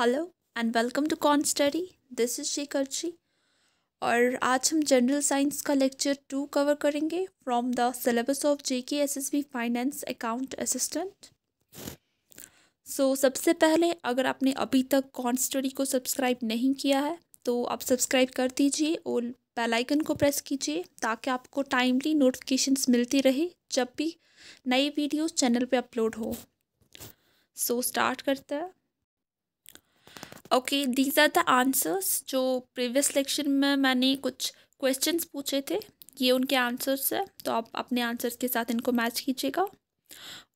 Hello and welcome to con study this is Shekhar ji और आज हम जनरल साइंस का लेक्चर टू कवर करेंगे from the syllabus of J K S S B finance account assistant so सबसे पहले अगर आपने अभी तक कॉन स्टडी को सब्सक्राइब नहीं किया है तो आप सब्सक्राइब कर दीजिए और बेल आइकन को प्रेस कीजिए ताकि आपको टाइमली नोटिफिकेशंस मिलती रहे जब भी नई वीडियोस चैनल पे अपलोड हो सो so, स्टार्ट करते हैं okay these are the answers जो प्रीवियस लेक्चर में मैंने कुछ क्वेश्चंस पूछे थे ये उनके आंसर्स हैं तो आप अपने आंसर्स के साथ इनको मैच कीजिएगा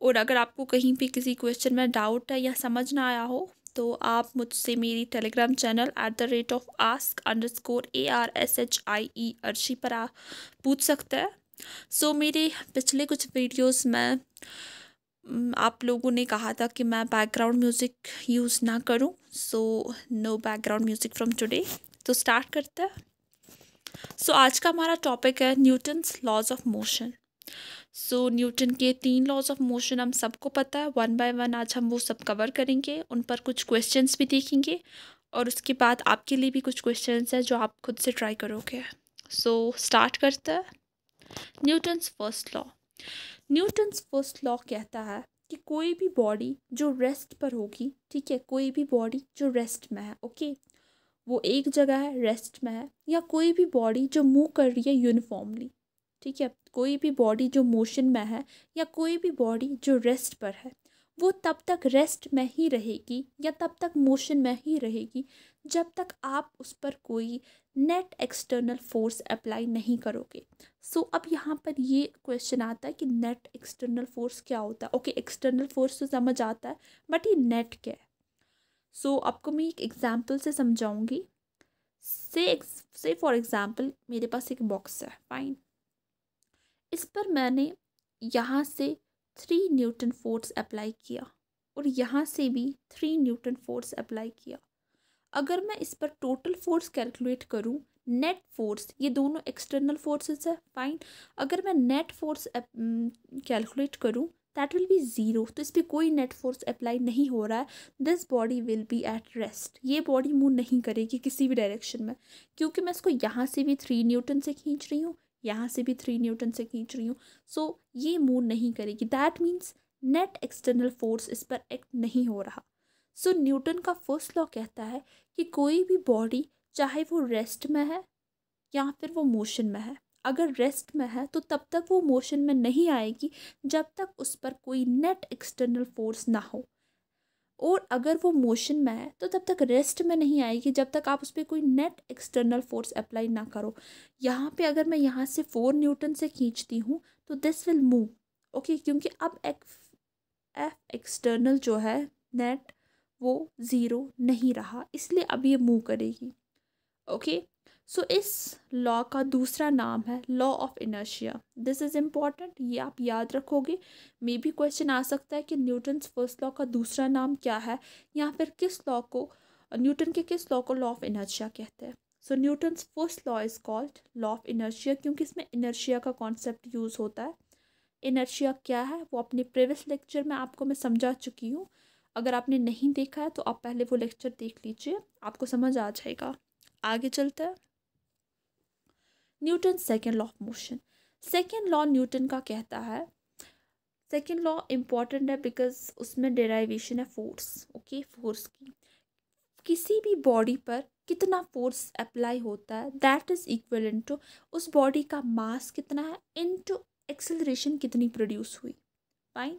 और अगर आपको कहीं भी किसी क्वेश्चन में डाउट है या समझ ना आया हो तो आप मुझसे मेरी Telegram channel at the rate of ask underscore A R S H I E Arshi पर आ पूछ सकते हैं सो so, मेरे पिछले कुछ वीडियोज़ में आप लोगों ने कहा था कि मैं बैकग्राउंड म्यूज़िक यूज़ ना करूं so no background music from today तो स्टार्ट करते हैं सो so, आज का हमारा टॉपिक है Newton's laws of motion so Newton के तीन लॉज ऑफ मोशन हम सबको पता है वन बाय वन आज हम वो सब कवर करेंगे उन पर कुछ क्वेश्चंस भी देखेंगे और उसके बाद आपके लिए भी कुछ क्वेश्चंस हैं जो आप खुद से ट्राई करोगे सो so, स्टार्ट करते हैं Newton's first law Newton's first law कहता है कि कोई भी बॉडी जो रेस्ट पर होगी ठीक है कोई भी बॉडी जो रेस्ट में है ओके वो एक जगह है रेस्ट में है या कोई भी बॉडी जो मूव कर रही है यूनिफॉर्मली ठीक है कोई भी बॉडी जो मोशन में है या कोई भी बॉडी जो रेस्ट पर है वो तब तक रेस्ट में ही रहेगी या तब तक मोशन में ही रहेगी जब तक आप उस पर कोई नेट एक्सटर्नल फोर्स अप्लाई नहीं करोगे सो so, अब यहाँ पर ये क्वेश्चन आता है कि नेट एक्सटर्नल फोर्स क्या होता है ओके एक्सटर्नल फोर्स तो समझ आता है बट ये नेट क्या है सो so, आपको मैं एक एग्जाम्पल से समझाऊँगी से से फॉर एग्ज़ाम्पल मेरे पास एक बॉक्स है फाइन इस पर मैंने यहाँ से थ्री न्यूटन फोर्स अप्लाई किया और यहाँ से भी थ्री न्यूटन फोर्स अप्लाई किया अगर मैं इस पर टोटल फोर्स कैलकुलेट करूँ नेट फोर्स ये दोनों एक्सटर्नल फोर्सेस है फाइन अगर मैं नेट फोर्स कैलकुलेट करूँ दैट विल बी ज़ीरो तो इस पर कोई नेट फोर्स अप्लाई नहीं हो रहा है this body will be at rest ये बॉडी मूव नहीं करेगी किसी भी डायरेक्शन में क्योंकि मैं इसको यहाँ से भी थ्री न्यूटन से खींच रही हूँ यहाँ से भी थ्री न्यूटन से खींच रही हूँ सो so, ये मूव नहीं करेगी that means net external force इस पर एक्ट नहीं हो रहा सो so, न्यूटन का फर्स्ट लॉ कहता है कि कोई भी बॉडी चाहे वो रेस्ट में है या फिर वो मोशन में है अगर रेस्ट में है तो तब तक वो मोशन में नहीं आएगी जब तक उस पर कोई नेट एक्सटर्नल फोर्स ना हो और अगर वो मोशन में है तो तब तक रेस्ट में नहीं आएगी जब तक आप उस पर कोई नेट एक्सटर्नल फोर्स अप्लाई ना करो यहाँ पे अगर मैं यहाँ से फोर न्यूटन से खींचती हूँ तो दिस विल मूव ओके क्योंकि अब एक, एफ एक्सटर्नल जो है नेट वो ज़ीरो नहीं रहा इसलिए अब ये मूव करेगी ओके सो इस लॉ का दूसरा नाम है law of inertia this is important ये आप याद रखोगे मे भी क्वेश्चन आ सकता है कि न्यूटन्स फर्स्ट लॉ का दूसरा नाम क्या है या फिर किस लॉ को न्यूटन के किस लॉ को लॉ ऑफ इनर्शिया कहते हैं so Newton's first law is called law of inertia क्योंकि इसमें इनर्शिया का कॉन्सेप्ट यूज़ होता है इनर्शिया क्या है वो अपने प्रीवियस लेक्चर में आपको मैं समझा चुकी हूँ अगर आपने नहीं देखा है तो आप पहले वो लेक्चर देख लीजिए आपको समझ आ जाएगा आगे चलते हैं Newton second law of motion second law Newton का कहता है सेकेंड लॉ इम्पॉर्टेंट है बिकॉज उसमें डेराइवेशन है फोर्स ओके फोर्स की किसी भी बॉडी पर कितना फोर्स अप्लाई होता है दैट इज़ इक्वल टू उस बॉडी का मास कितना है इनटू एक्सेलरेशन कितनी प्रोड्यूस हुई fine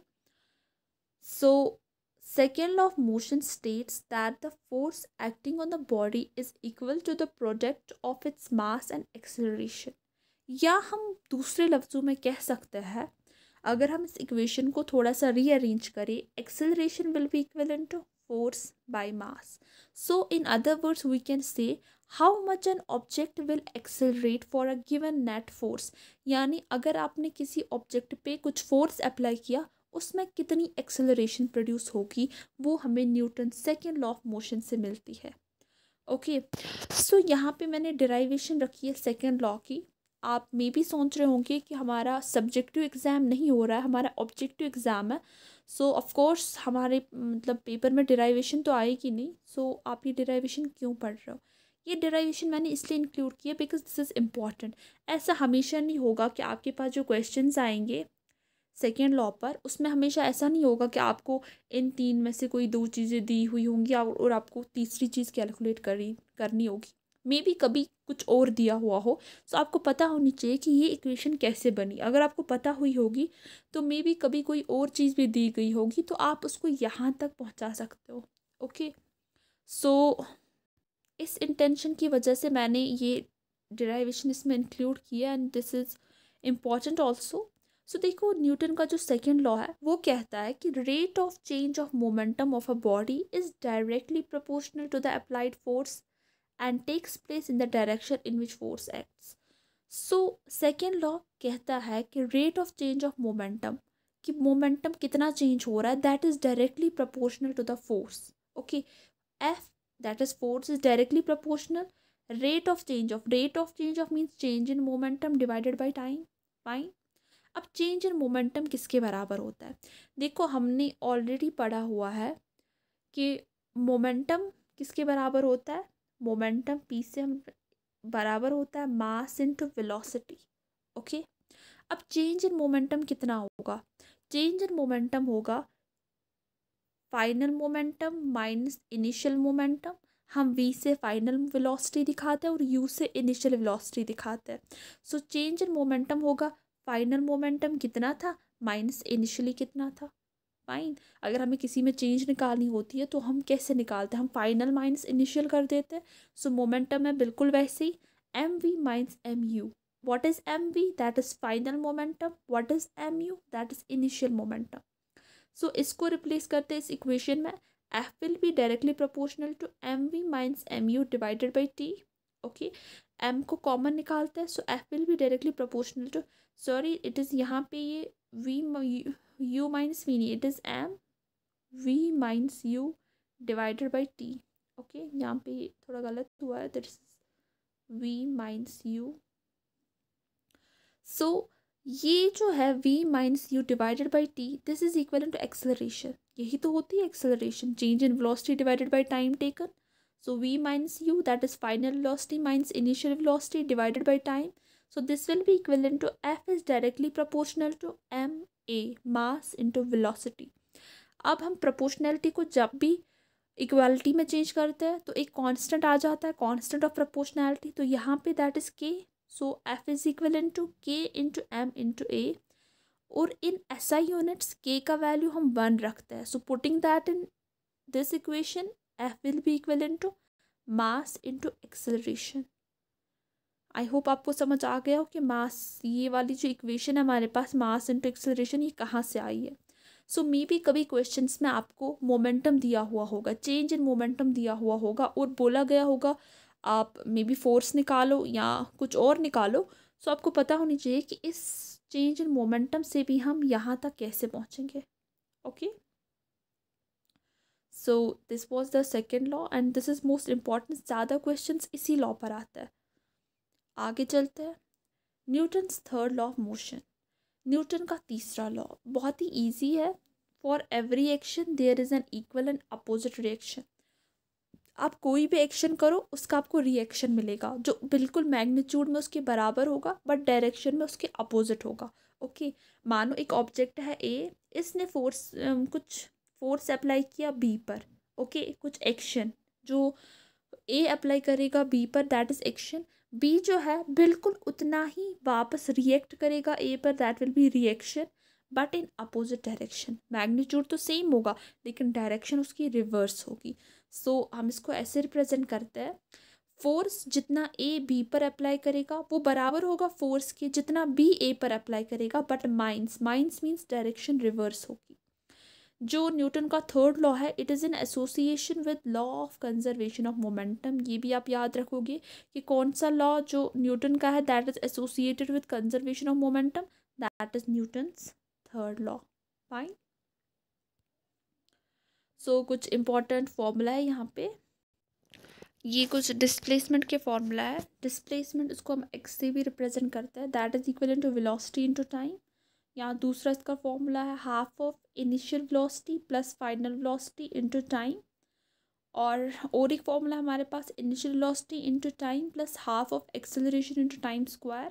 so second law of motion states that the force acting on the body is equal to the product of its mass and acceleration. या हम दूसरे लफ्जों में कह सकते हैं अगर हम इस इक्वेशन को थोड़ा सा रीअरेंज करें acceleration will be equal to force by mass so in other words we can say how much an object will accelerate for a given net force यानी अगर आपने किसी ऑब्जेक्ट पे कुछ फोर्स अप्लाई किया उसमें कितनी एक्सेलरेशन प्रोड्यूस होगी वो हमें Newton second law of motion से मिलती है ओके सो यहाँ पे मैंने डिराइवेशन रखी है सेकेंड लॉ की आप मे भी सोच रहे होंगे कि हमारा सब्जेक्टिव एग्ज़ाम नहीं हो रहा है हमारा ऑब्जेक्टिव एग्ज़ाम है सो so, ऑफकोर्स हमारे मतलब पेपर में डिराइवेशन तो आएगी नहीं सो so, आप ये डिराइवेशन क्यों पढ़ रहे हो ये डिराइवेशन मैंने इसलिए इंक्लूड किया बिकॉज दिस इज़ इम्पॉर्टेंट ऐसा हमेशा नहीं होगा कि आपके पास जो क्वेश्चन आएंगे सेकेंड लॉ पर उसमें हमेशा ऐसा नहीं होगा कि आपको इन तीन में से कोई दो चीज़ें दी हुई होंगी और आपको तीसरी चीज़ कैलकुलेट करी करनी होगी मे बी कभी कुछ और दिया हुआ हो तो आपको पता होनी चाहिए कि ये इक्वेशन कैसे बनी अगर आपको पता हुई होगी तो मे बी कभी कोई और चीज़ भी दी गई होगी तो आप उसको यहाँ तक पहुँचा सकते हो ओके सो so, इस इंटेंशन की वजह से मैंने ये डिराइवेशन इसमें इंक्लूड किया and this is important also so so, देखो न्यूटन का जो सेकेंड लॉ है वो कहता है कि rate of change of momentum of a body is directly proportional to the applied force and takes place in the direction in which force acts so second law कहता है कि rate of change of momentum कि momentum कितना change हो रहा है that is directly proportional to the force okay F that is force is directly proportional rate of change of rate of change of means change in momentum divided by time fine अब change in momentum किसके बराबर होता है देखो हमने already पढ़ा हुआ है कि मोमेंटम किसके बराबर होता है मोमेंटम पी से हम बराबर होता है मास इनटू वेलोसिटी ओके अब चेंज इन मोमेंटम कितना होगा चेंज इन मोमेंटम होगा final momentum minus initial momentum हम v से फाइनल वेलोसिटी दिखाते हैं और u से इनिशियल वेलोसिटी दिखाते हैं सो चेंज इन मोमेंटम होगा फाइनल मोमेंटम कितना था माइनस इनिशियली कितना था फाइन अगर हमें किसी में चेंज निकालनी होती है तो हम कैसे निकालते हैं हम फाइनल माइनस इनिशियल कर देते हैं सो मोमेंटम है बिल्कुल वैसे ही M V minus M U what is M V that is final momentum what is M U that is initial momentum so इसको रिप्लेस करते हैं इस इक्वेशन में F will be directly proportional to M V minus M U divided by T okay M को common निकालते हैं so F will be directly proportional to sorry it is यहाँ पे ये वी यू माइनस वी नहीं it is M V minus U divided by T okay यहाँ पे थोड़ा गलत हुआ है that is V minus U so ये जो है V minus U divided by T this is equal to acceleration यही तो होती है acceleration change in velocity divided by time taken so V minus U that is final velocity minus initial velocity divided by time So this will be equivalent to F is directly proportional to m a mass into velocity. अब हम proportionality को जब भी equality में change करते हैं तो एक कांस्टेंट आ जाता है कांस्टेंट ऑफ प्रोपोर्शनैलिटी तो यहाँ पे that is K so F is equal to K into M into A और इन एस आई यूनिट्स के का वैल्यू हम वन रखते हैं so putting that in this equation F will be equal to mass into acceleration I hope आपको समझ आ गया हो कि मास ये वाली जो इक्वेशन है हमारे पास मास इंटू एक्सलेशन ये कहाँ से आई है सो मे भी कभी क्वेश्चन में आपको मोमेंटम दिया हुआ होगा चेंज इन मोमेंटम दिया हुआ होगा और बोला गया होगा आप मे बी फोर्स निकालो या कुछ और निकालो सो आपको पता होनी चाहिए कि इस चेंज इन मोमेंटम से भी हम यहाँ तक कैसे पहुँचेंगे okay so this was the second law and this is most important ज़्यादा क्वेश्चन इसी लॉ पर आता है आगे चलते हैं Newton third law of motion Newton का तीसरा लॉ बहुत ही ईजी है for every action there is an equal and opposite reaction आप कोई भी एक्शन करो उसका आपको रिएक्शन मिलेगा जो बिल्कुल मैग्नीट्यूड में उसके बराबर होगा बट डायरेक्शन में उसके अपोजिट होगा ओके मानो एक ऑब्जेक्ट है ए इसने फोर्स कुछ फोर्स अप्लाई किया बी पर ओके कुछ एक्शन जो ए अप्लाई करेगा बी पर दैट इज़ एक्शन बी जो है बिल्कुल उतना ही वापस रिएक्ट करेगा ए पर that will be reaction but in opposite direction magnitude तो सेम होगा लेकिन डायरेक्शन उसकी रिवर्स होगी सो so, हम इसको ऐसे रिप्रेजेंट करते हैं फोर्स जितना ए बी पर अप्लाई करेगा वो बराबर होगा फोर्स के जितना बी ए पर अप्लाई करेगा but minus minus means direction reverse होगी जो न्यूटन का थर्ड लॉ है it is in association with law of conservation of momentum ये भी आप याद रखोगे कि कौन सा लॉ जो न्यूटन का है that is associated with conservation of momentum that is Newton's third law fine so कुछ इम्पॉर्टेंट फॉर्मूला है यहाँ पे ये कुछ डिस्प्लेसमेंट के फॉर्मूला है डिस्प्लेसमेंट इसको हम एक्स से भी रिप्रेजेंट करते हैं that is equal to velocity into time यहाँ दूसरा इसका फॉर्मूला है half of initial velocity plus final velocity into time और और एक फॉर्मूला हमारे पास initial velocity into time plus half of acceleration into time square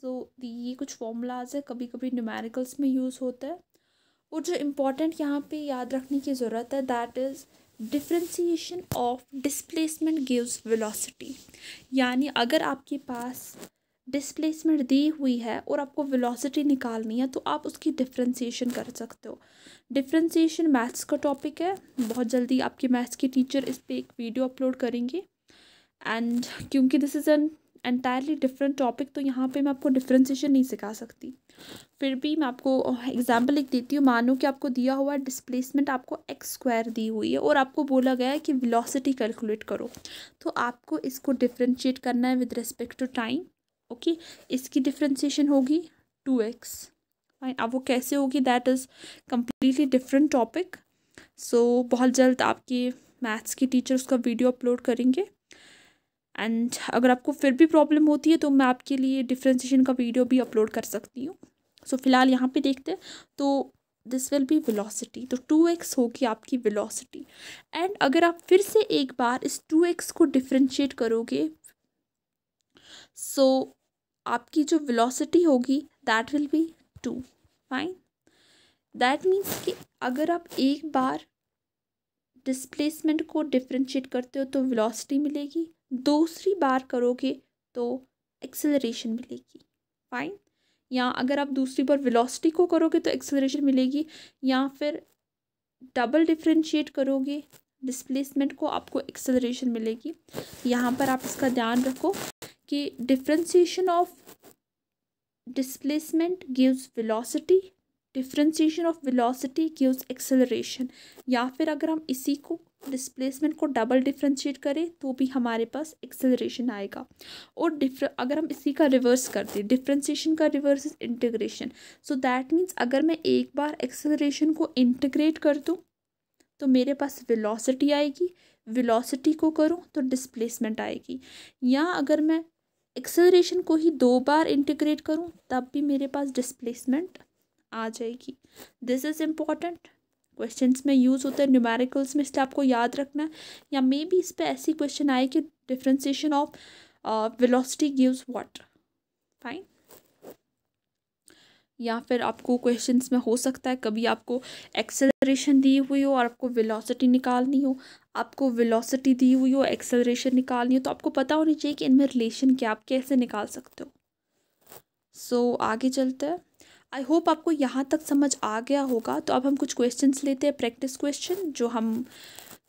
so ये कुछ फॉर्मूलाज है कभी कभी न्यूमेरिकल्स में यूज़ होता है और जो इम्पॉर्टेंट यहाँ पर याद रखने की ज़रूरत है that is differentiation of displacement gives velocity यानी अगर आपके पास डिस्प्लेसमेंट दी हुई है और आपको वेलोसिटी निकालनी है तो आप उसकी डिफ्रेंसीशन कर सकते हो डिफ्रेंसीशन मैथ्स का टॉपिक है बहुत जल्दी आपकी मैथ्स की टीचर इस पर एक वीडियो अपलोड करेंगे एंड क्योंकि this is an entirely different topic तो यहाँ पे मैं आपको डिफ्रेंसीशन नहीं सिखा सकती फिर भी मैं आपको एग्जाम्पल एक देती हूँ मानो कि आपको दिया हुआ डिस्प्लेसमेंट आपको एक्स स्क्वायर दी हुई है और आपको बोला गया है कि वेलोसिटी कैलकुलेट करो तो आपको इसको डिफ्रेंशिएट करना है with respect to time okay इसकी डिफ्रेंसीशन होगी टू एक्स फाइन अब वो कैसे होगी that is completely different topic so बहुत जल्द आपके मैथ्स के टीचर उसका वीडियो अपलोड करेंगे एंड अगर आपको फिर भी प्रॉब्लम होती है तो मैं आपके लिए डिफ्रेंसीशन का वीडियो भी अपलोड कर सकती हूँ सो so, फिलहाल यहाँ पे देखते हैं तो दिस विल बी वेलोसिटी तो टू एक्स होगी आपकी वेलोसिटी एंड अगर आप फिर से एक बार इस टू एक्स को डिफ्रेंशिएट करोगे सो so, आपकी जो वेलोसिटी होगी that will be two fine that means कि अगर आप एक बार डिस्प्लेसमेंट को डिफ्रेंशिएट करते हो तो वेलोसिटी मिलेगी दूसरी बार करोगे तो एक्सेलरेशन मिलेगी फाइन या अगर आप दूसरी बार वेलोसिटी को करोगे तो एक्सेलरेशन मिलेगी या फिर डबल डिफ्रेंशिएट करोगे डिस्प्लेसमेंट को आपको एक्सेलरेशन मिलेगी यहाँ पर आप इसका ध्यान रखो कि differentiation of displacement gives velocity differentiation of velocity gives acceleration या फिर अगर हम इसी को डिस्प्लेसमेंट को डबल डिफ्रेंशिएट करें तो भी हमारे पास एक्सेलरेशन आएगा और डिफर अगर हम इसी का रिवर्स कर दें डिफ्रेंशिएशन का reverse is integration so that means अगर मैं एक बार एक्सेलरेशन को इंटीग्रेट कर दूँ तो मेरे पास वेलोसिटी आएगी वेलोसिटी को करूँ तो डिस्प्लेसमेंट आएगी या अगर मैं एक्सेलरेशन को ही दो बार इंटीग्रेट करूँ तब भी मेरे पास डिस्प्लेसमेंट आ जाएगी दिस इज़ इम्पॉर्टेंट क्वेश्चन में यूज़ होता है न्यूमेरिकल्स में इसलिए आपको याद रखना या मे बी इस पर ऐसी क्वेश्चन आए कि differentiation of velocity gives what fine या फिर आपको क्वेश्चंस में हो सकता है कभी आपको एक्सेलरेशन दी हुई हो और आपको वेलोसिटी निकालनी हो आपको वेलोसिटी दी हुई हो एक्सेलरेशन निकालनी हो तो आपको पता होनी चाहिए कि इनमें रिलेशन क्या आप कैसे निकाल सकते हो सो so, आगे चलते हैं आई होप आपको यहाँ तक समझ आ गया होगा तो अब हम कुछ क्वेश्चंस लेते हैं प्रैक्टिस क्वेश्चन जो हम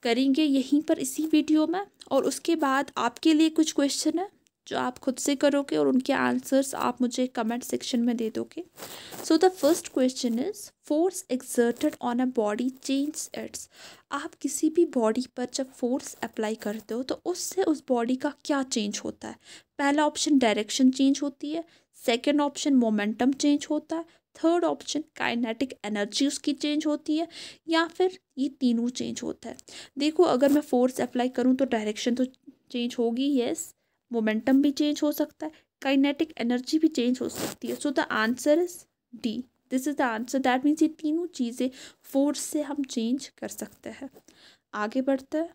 करेंगे यहीं पर इसी वीडियो में और उसके बाद आपके लिए कुछ क्वेश्चन है जो आप खुद से करोगे और उनके आंसर्स आप मुझे कमेंट सेक्शन में दे दोगे so the first question is force exerted on a body change its आप किसी भी बॉडी पर जब फोर्स अप्लाई करते हो तो उससे उस बॉडी का क्या चेंज होता है पहला ऑप्शन डायरेक्शन चेंज होती है सेकेंड ऑप्शन मोमेंटम चेंज होता है थर्ड ऑप्शन काइनेटिक एनर्जी उसकी चेंज होती है या फिर ये तीनों चेंज होता है देखो अगर मैं फोर्स अप्लाई करूँ तो डायरेक्शन तो चेंज होगी येस मोमेंटम भी चेंज हो सकता है काइनेटिक एनर्जी भी चेंज हो सकती है so the answer is D this is the answer that means ये तीनों चीज़ें फोर्स से हम चेंज कर सकते हैं आगे बढ़ते हैं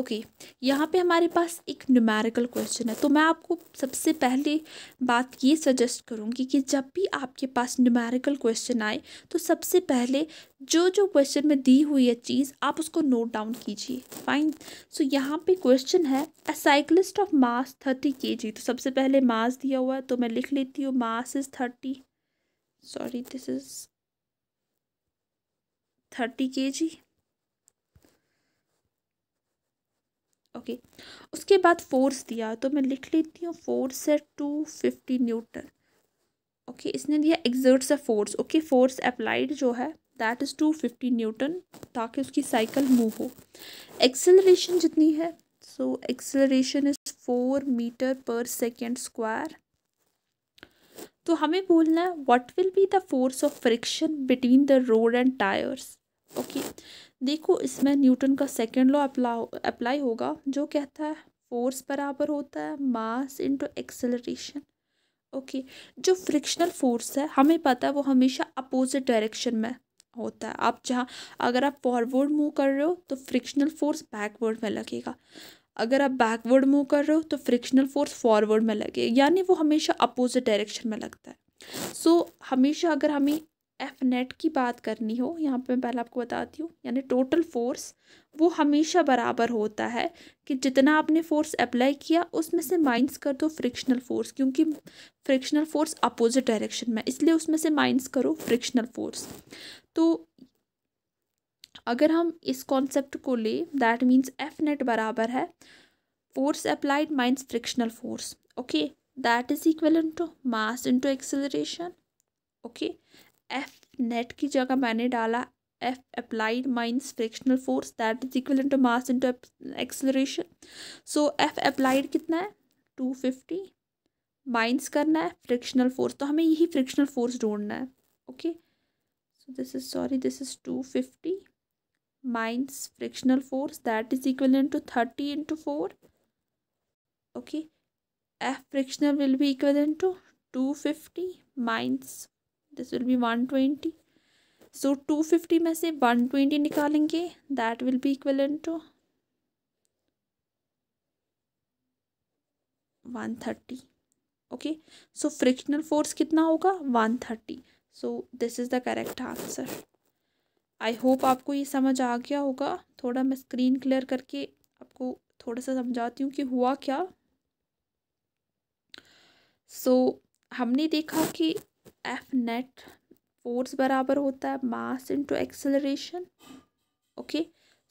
ओके okay, यहाँ पे हमारे पास एक न्यूमेरिकल क्वेश्चन है तो मैं आपको सबसे पहले बात ये सजेस्ट करूँगी कि जब भी आपके पास न्यूमेरिकल क्वेश्चन आए तो सबसे पहले जो जो क्वेश्चन में दी हुई है चीज़ आप उसको नोट डाउन कीजिए फाइन सो यहाँ पे क्वेश्चन है a cyclist of mass thirty K G तो सबसे पहले मास दिया हुआ है तो मैं लिख लेती हूँ mass is thirty sorry this is thirty K G okay उसके बाद फोर्स दिया तो मैं लिख लेती हूँ फोर्स है टू फिफ्टी न्यूटन ओके इसने दिया exerts a force okay force applied जो है that is two fifty newton ताकि उसकी साइकिल मूव हो एक्सेलरेशन जितनी है so acceleration is four metre per second square तो हमें बोलना है what will be the force of friction between the road and tyres okay देखो इसमें न्यूटन का सेकेंड लॉ अप्लाई होगा जो कहता है फोर्स बराबर होता है मास इंटू एक्सेलरेशन ओके जो फ्रिक्शनल फोर्स है हमें पता है वो हमेशा अपोजिट डायरेक्शन में होता है आप जहाँ अगर आप फॉरवर्ड मूव कर रहे हो तो फ्रिक्शनल फोर्स बैकवर्ड में लगेगा अगर आप बैकवर्ड मूव कर रहे हो तो फ्रिक्शनल फोर्स फॉरवर्ड में लगे यानी वो हमेशा अपोजिट डायरेक्शन में लगता है सो so, हमेशा अगर हमें एफ नेट की बात करनी हो यहाँ पे मैं पहले आपको बताती हूँ यानी टोटल फोर्स वो हमेशा बराबर होता है कि जितना आपने फोर्स अप्लाई किया उसमें से माइनस कर दो फ्रिक्शनल फोर्स क्योंकि फ्रिक्शनल फोर्स अपोजिट डायरेक्शन में इसलिए उसमें से माइनस करो फ्रिक्शनल फोर्स तो अगर हम इस कॉन्सेप्ट को ले दैट मीन्स एफ नेट बराबर है force applied minus frictional force okay that is equal to mass into acceleration okay F net की जगह मैंने डाला F applied minus frictional force that is equal to mass into acceleration so F applied कितना है to fifty mines करना है frictional force तो हमें यही फ्रिक्शनल फोर्स ढूंढना है okay so this is sorry this is two fifty minus frictional force that is equal to thirty into four okay F frictional will be equal to two fifty minus this will be one twenty so two fifty में से one twenty निकालेंगे that will be equal to one thirty okay so frictional force कितना होगा one thirty so this is the correct answer I hope आपको ये समझ आ गया होगा थोड़ा मैं स्क्रीन क्लियर करके आपको थोड़ा सा समझाती हूँ कि हुआ क्या सो so, हमने देखा कि एफ नेट फोर्स बराबर होता है mass into acceleration okay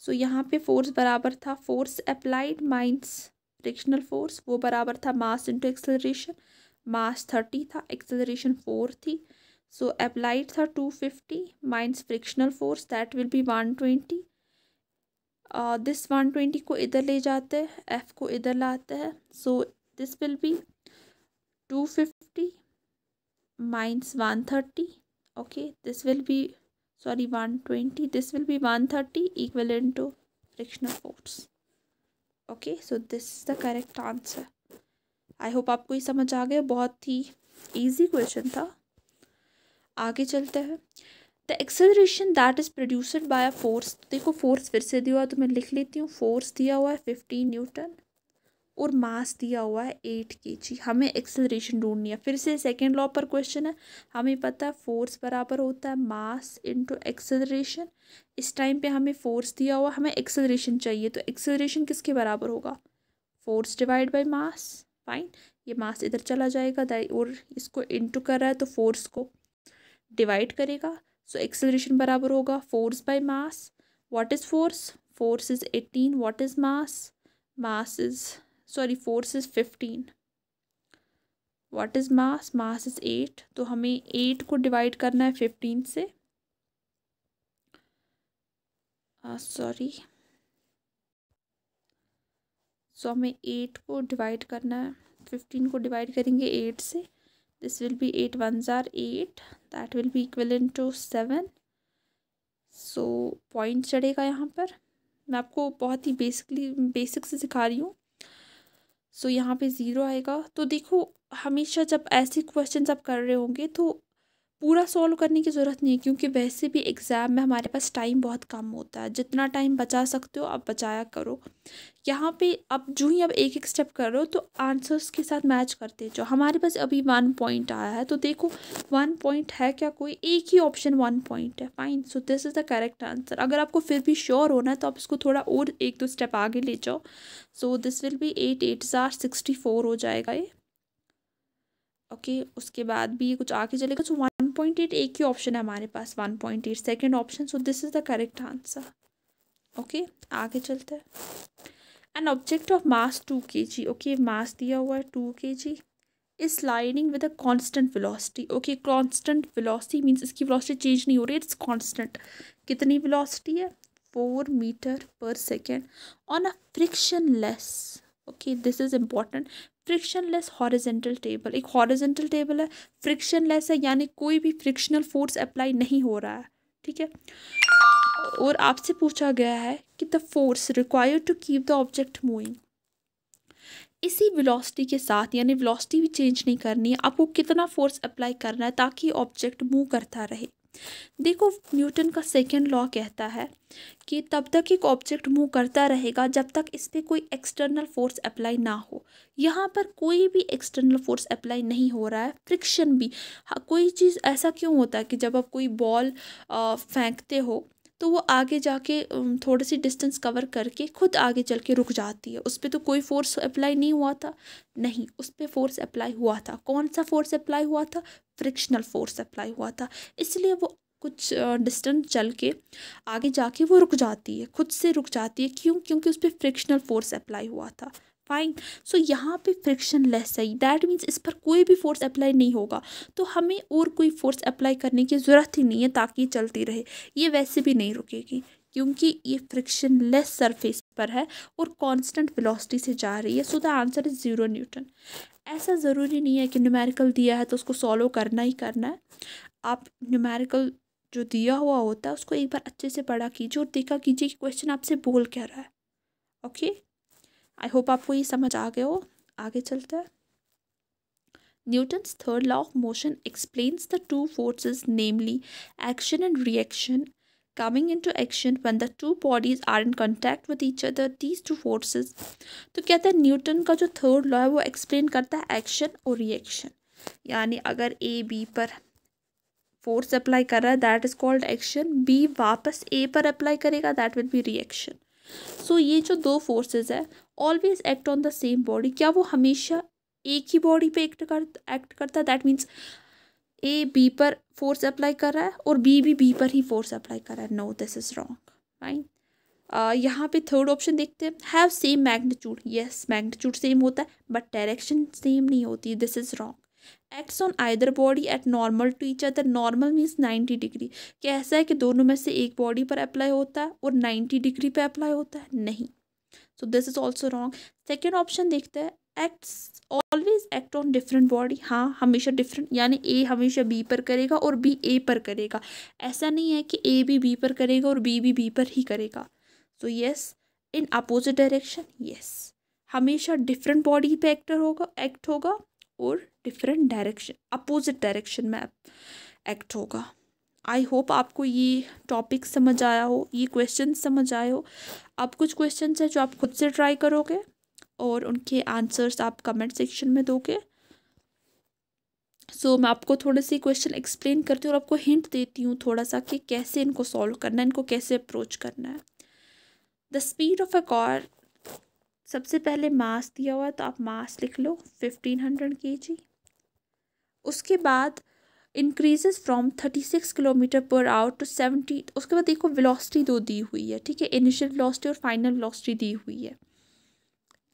so यहाँ पे फोर्स बराबर था force applied minus frictional force वो बराबर था mass into acceleration mass thirty था एक्सेलरेशन फोर थी सो अप्लाइड था two fifty minus frictional force that will be one twenty this one twenty को इधर ले जाते हैं एफ़ को इधर लाते हैं so this will be two minus one thirty okay this will be sorry one twenty this will be one thirty equal into frictional force okay so this is the correct answer I hope आपको ये समझ आ गया बहुत ही easy question था आगे चलते हैं the acceleration that is produced by a force देखो फोर्स फिर से दिया हुआ तो मैं लिख लेती हूँ फोर्स दिया हुआ है फिफ्टीन न्यूटन और मास दिया हुआ है एट के जी हमें एक्सेलरेशन ढूंढनी है फिर से सेकेंड लॉ पर क्वेश्चन है हमें पता है फोर्स बराबर होता है मास इंटू एक्सेलरेशन इस टाइम पे हमें फोर्स दिया हुआ हमें एक्सेलरेशन चाहिए तो एक्सेलरेशन किसके बराबर होगा force divide by mass fine ये मास इधर चला जाएगा और इसको इंटू कर रहा है तो फोर्स को डिवाइड करेगा सो एक्सेलरेशन बराबर होगा force by mass what is force force is eighteen what is mass mass is sorry force is fifteen what is mass mass is eight तो हमें एट को डिवाइड करना है फिफ्टीन से सॉरी uh, सो so, हमें eight को divide करना है फिफ्टीन को डिवाइड करेंगे एट से this will be eight one are eight that will be equal into seven so point चढ़ेगा यहाँ पर मैं आपको बहुत ही बेसिकली बेसिक से सिखा रही हूँ सो यहाँ पे ज़ीरो आएगा तो देखो हमेशा जब ऐसे क्वेश्चन आप कर रहे होंगे तो पूरा सॉल्व करने की ज़रूरत नहीं है क्योंकि वैसे भी एग्ज़ाम में हमारे पास टाइम बहुत कम होता है जितना टाइम बचा सकते हो आप बचाया करो यहाँ पे अब जो ही अब एक एक स्टेप कर रहे हो तो आंसर्स के साथ मैच करते जाओ हमारे पास अभी वन पॉइंट आया है तो देखो वन पॉइंट है क्या कोई एक ही ऑप्शन वन पॉइंट है fine so this is the correct answer अगर आपको फिर भी श्योर होना है तो आप इसको थोड़ा और एक दो स्टेप आगे ले जाओ so this will be eight eight are sixty four हो जाएगा ये ओके उसके बाद भी ये कुछ आगे चलेगा सो वन पॉइंट एट एक ही ऑप्शन है हमारे पास one point eight second option so this is the correct answer okay आगे चलते हैं an object of mass two K G okay mass दिया हुआ है two K G is sliding with a constant velocity okay constant velocity means इसकी velocity change नहीं हो रही इट्स कॉन्स्टेंट कितनी विलॉसिटी है four metre per second on a frictionless okay this is important friction less horizontal table एक horizontal table है frictionless है यानी कोई भी फ्रिक्शनल फोर्स अप्लाई नहीं हो रहा है ठीक है और आपसे पूछा गया है कि the force required to keep the object moving इसी वेलोसिटी के साथ यानी वेलोसिटी भी चेंज नहीं करनी है आपको कितना फोर्स अप्लाई करना है ताकि ऑब्जेक्ट मूव करता रहे देखो न्यूटन का सेकेंड लॉ कहता है कि तब तक एक ऑब्जेक्ट मूव करता रहेगा जब तक इस पर कोई एक्सटर्नल फोर्स अप्लाई ना हो यहाँ पर कोई भी एक्सटर्नल फोर्स अप्लाई नहीं हो रहा है फ्रिक्शन भी हाँ, कोई चीज़ ऐसा क्यों होता है कि जब आप कोई बॉल फेंकते हो तो वो आगे जाके थोड़ी सी डिस्टेंस कवर करके खुद आगे चल के रुक जाती है उस पर तो कोई फोर्स अप्लाई नहीं हुआ था नहीं उस पर फोर्स अप्लाई हुआ था कौन सा फोर्स अप्लाई हुआ था फ्रिक्शनल फोर्स अप्लाई हुआ था इसलिए वो कुछ डिस्टेंस चल के आगे जाके वो रुक जाती है खुद से रुक जाती है क्यों क्योंकि उस पर फ्रिक्शनल फोर्स अप्लाई हुआ था फाइन सो यहाँ पे फ्रिक्शन लेस है दैट मीन्स इस पर कोई भी फोर्स अप्लाई नहीं होगा तो हमें और कोई फोर्स अप्लाई करने की ज़रूरत ही नहीं है ताकि चलती रहे ये वैसे भी नहीं रुकेगी क्योंकि ये फ्रिक्शन लेस सरफेस पर है और कांस्टेंट वेलोसिटी से जा रही है so the answer is zero newton ऐसा ज़रूरी नहीं है कि न्यूमेरिकल दिया है तो उसको सॉल्व करना ही करना है आप न्यूमेरिकल जो दिया हुआ होता है उसको एक बार अच्छे से पढ़ा कीजिए और देखा कीजिए कि क्वेश्चन आपसे बोल क्या रहा है ओके okay? आई होप आपको ये समझ आ गया हो आगे चलते हैं Newton's third law of motion explain the two forces namely action and reaction coming into action when the two bodies are in contact with each other these two forces तो क्या था न्यूटन का जो third law है वो explain करता है action और रिएक्शन यानी अगर ए बी पर फोर्स अप्लाई कर रहा है that is called action B वापस ए पर अप्लाई करेगा that will be reaction so so, ये जो दो फोर्सेस है always act on the same body क्या वो हमेशा एक ही बॉडी पे एक्ट कर एक्ट करता है दैट मीन्स ए बी पर फोर्स अप्लाई कर रहा है और बी भी बी पर ही फोर्स अप्लाई कर रहा है no this is wrong right यहाँ पे थर्ड ऑप्शन देखते हैं have same magnitude yes magnitude same होता है बट डायरेक्शन सेम नहीं होती this is wrong acts on either body at normal to each other normal means ninety degree क्या ऐसा है कि दोनों में से एक बॉडी पर अप्लाई होता है और नाइन्टी डिग्री पर अप्लाई होता है नहीं so this is also wrong second option देखते हैं acts always act on different body हाँ हमेशा डिफरेंट यानी ए हमेशा बी पर करेगा और बी ए पर करेगा ऐसा नहीं है कि ए भी बी पर करेगा और बी भी बी पर ही करेगा so yes in opposite direction yes हमेशा डिफरेंट बॉडी पे एक्टर होगा एक्ट होगा और डिफरेंट डायरेक्शन अपोजिट डायरेक्शन में एक्ट होगा आई होप आपको ये टॉपिक समझ आया हो ये क्वेश्चन समझ आए हो अब कुछ क्वेश्चन हैं जो आप खुद से ट्राई करोगे और उनके आंसर्स आप कमेंट सेक्शन में दोगे सो so, मैं आपको थोड़े से क्वेश्चन एक्सप्लेन करती हूँ और आपको हिंट देती हूँ थोड़ा सा कि कैसे इनको सॉल्व करना है इनको कैसे अप्रोच करना है the speed of a car सबसे पहले मास दिया हुआ है तो आप मास लिख लो फिफ्टीन हंड्रेड के जी उसके बाद increases from thirty six kilometre per hour to seventy उसके बाद देखो वेलोसिटी दो दी हुई है ठीक है इनिशियल वेलोसिटी और फाइनल वेलोसिटी दी हुई है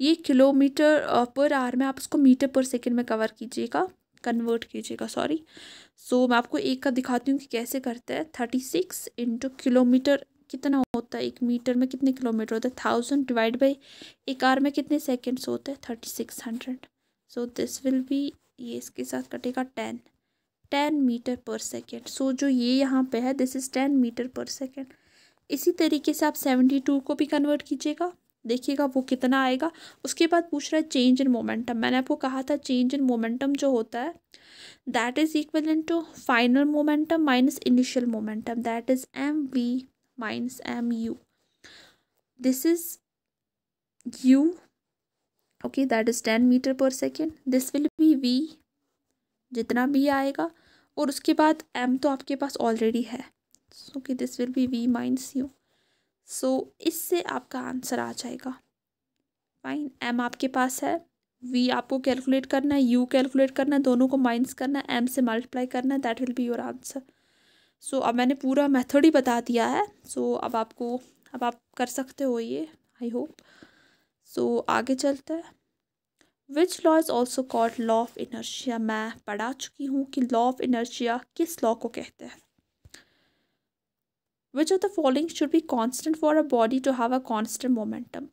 ये किलोमीटर पर आवर में आप उसको मीटर पर सेकेंड में कवर कीजिएगा कन्वर्ट कीजिएगा सॉरी सो so, मैं आपको एक का दिखाती हूँ कि कैसे करते हैं थर्टी सिक्स इंटू किलोमीटर कितना होता है एक मीटर में कितने किलोमीटर होता है थाउजेंड डिवाइड बाई एक आर में कितने सेकेंड्स होते हैं thirty six hundred so this will be ये इसके साथ कटेगा ten ten metre per second so जो ये यहाँ पे है this is ten metre per second इसी तरीके से आप सेवेंटी टू को भी कन्वर्ट कीजिएगा देखिएगा वो कितना आएगा उसके बाद पूछ रहा है चेंज इन मोमेंटम मैंने आपको कहा था चेंज इन मोमेंटम जो होता है that is equal to final momentum minus initial momentum that is M V minus U this is u okay that is 10 meter per second this will be v जितना भी आएगा और उसके बाद m तो आपके पास ऑलरेडी है सो कि this will be v minus U so इससे आपका आंसर आ जाएगा फाइन m आपके पास है v आपको कैलकुलेट करना है u कैलकुलेट करना है दोनों को माइनस करना है m से मल्टीप्लाई करना है that will be your answer so अब मैंने पूरा मेथड ही बता दिया है सो अब आपको अब आप कर सकते हो ये आई होप सो आगे चलते हैं which law is also called law of inertia मैं पढ़ा चुकी हूँ कि लॉ ऑफ इनर्शिया किस लॉ को कहते हैं which of the following should be constant for a body to have a constant momentum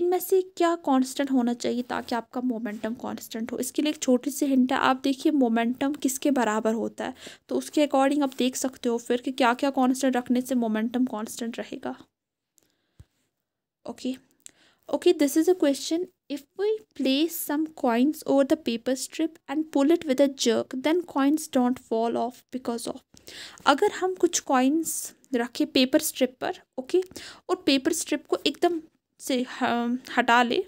इनमें से क्या कॉन्स्टेंट होना चाहिए ताकि आपका मोमेंटम कॉन्स्टेंट हो इसके लिए एक छोटी सी हिंट है आप देखिए मोमेंटम किसके बराबर होता है तो उसके अकॉर्डिंग आप देख सकते हो फिर कि क्या क्या कॉन्स्टेंट रखने से मोमेंटम कॉन्स्टेंट रहेगा okay okay this is a question if we place some coins over the paper strip and pull it with a jerk then coins don't fall off because of अगर हम कुछ coins रखे paper strip पर okay और paper strip को एकदम से हटा ले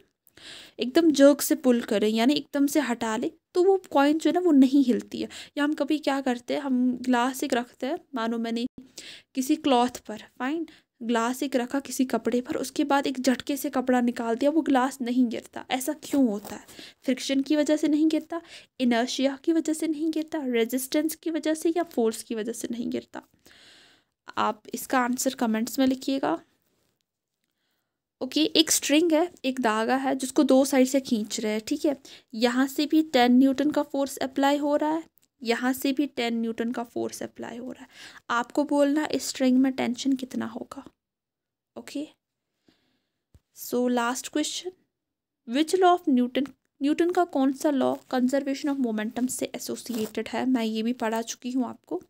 एकदम जर्क से पुल करें यानी एकदम से हटा ले तो वो कॉइन जो है ना वो नहीं हिलती है या हम कभी क्या करते हैं हम ग्लास एक रखते हैं मानो मैंने किसी क्लॉथ पर फाइन ग्लास एक रखा किसी कपड़े पर उसके बाद एक झटके से कपड़ा निकाल दिया वो ग्लास नहीं गिरता ऐसा क्यों होता है फ्रिक्शन की वजह से नहीं गिरता इनर्शिया की वजह से नहीं गिरता रेजिस्टेंस की वजह से या फोर्स की वजह से नहीं गिरता आप इसका आंसर कमेंट्स में लिखिएगा ओके एक स्ट्रिंग है एक धागा है जिसको दो साइड से खींच रहे हैं ठीक है यहाँ से भी टेन न्यूटन का फोर्स अप्लाई हो रहा है यहाँ से भी टेन न्यूटन का फोर्स अप्लाई हो रहा है आपको बोलना इस स्ट्रिंग में टेंशन कितना होगा okay so last question which law of Newton Newton का कौन सा लॉ कंजर्वेशन ऑफ मोमेंटम से एसोसिएटेड है मैं ये भी पढ़ा चुकी हूँ आपको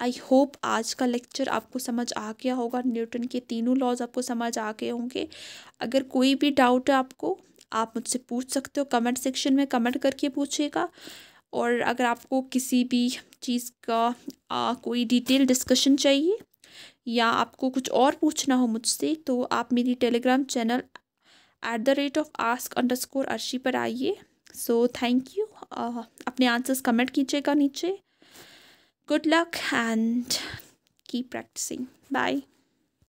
आई होप आज का लेक्चर आपको समझ आ गया होगा न्यूटन के तीनों लॉज आपको समझ आ गए होंगे अगर कोई भी डाउट है आपको आप मुझसे पूछ सकते हो कमेंट सेक्शन में कमेंट करके पूछिएगा और अगर आपको किसी भी चीज़ का आ, कोई डिटेल डिस्कशन चाहिए या आपको कुछ और पूछना हो मुझसे तो आप मेरी Telegram channel at the rate of ask underscore Arshi पर आइए सो थैंक यू अपने आंसर्स कमेंट कीजिएगा नीचे good luck and keep practising bye